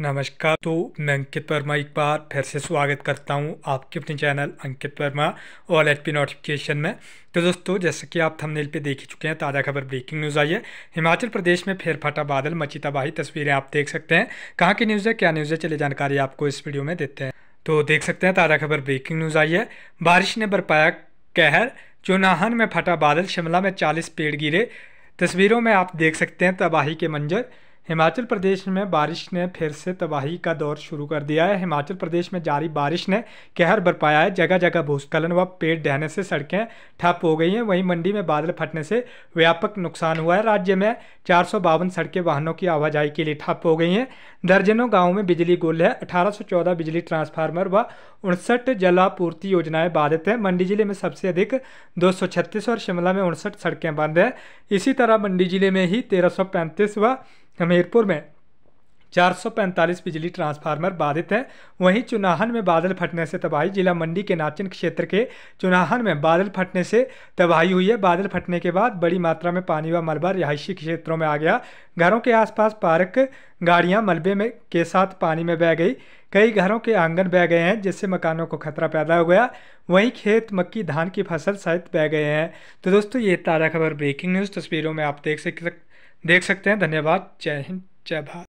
नमस्कार तो मैं अंकित वर्मा एक बार फिर से स्वागत करता हूं आपके अपने channel Ankit Verma all H P notification में तो दोस्तों जैसे कि आप थंबनेल पे देख ही चुके हैं ताज़ा खबर ब्रेकिंग न्यूज़ आई है हिमाचल प्रदेश में फिर फटा बादल मची तबाही तस्वीरें आप देख सकते हैं कहाँ की न्यूज़ है क्या न्यूज़ है चलिए जानकारी आपको इस वीडियो में देते हैं तो देख सकते हैं ताज़ा खबर ब्रेकिंग न्यूज़ आई है बारिश ने बरपाया कहर चुनाहन में फटा बादल शिमला में चालीस पेड़ गिरे तस्वीरों में आप देख सकते हैं तबाही के मंजर हिमाचल प्रदेश में बारिश ने फिर से तबाही का दौर शुरू कर दिया है हिमाचल प्रदेश में जारी बारिश ने कहर बरपाया है जगह जगह भूस्खलन व पेड़ ढहने से सड़कें ठप हो गई हैं वहीं मंडी में बादल फटने से व्यापक नुकसान हुआ है राज्य में चार सड़कें वाहनों की आवाजाही के लिए ठप हो गई हैं दर्जनों गाँव में बिजली गुल है अठारह बिजली ट्रांसफार्मर व उनसठ जलापूर्ति योजनाएं बाधित हैं मंडी जिले में सबसे अधिक दो और शिमला में उनसठ सड़कें बंद हैं इसी तरह मंडी जिले में ही तेरह व हमीरपुर में 445 बिजली ट्रांसफार्मर बाधित हैं वहीं चुनाहन में बादल फटने से तबाही जिला मंडी के नाचन क्षेत्र के चुनाहन में बादल फटने से तबाही हुई है बादल फटने के बाद बड़ी मात्रा में पानी व मलबा रिहायशी क्षेत्रों में आ गया घरों के आसपास पार्क गाड़ियां मलबे में के साथ पानी में बह गई कई घरों के आंगन बह गए हैं जिससे मकानों को खतरा पैदा हो गया वहीं खेत मक्की धान की फसल सहित बह गए हैं तो दोस्तों ये ताज़ा खबर ब्रेकिंग न्यूज़ तस्वीरों में आप देख सकते देख सकते हैं धन्यवाद जय हिंद जय भारत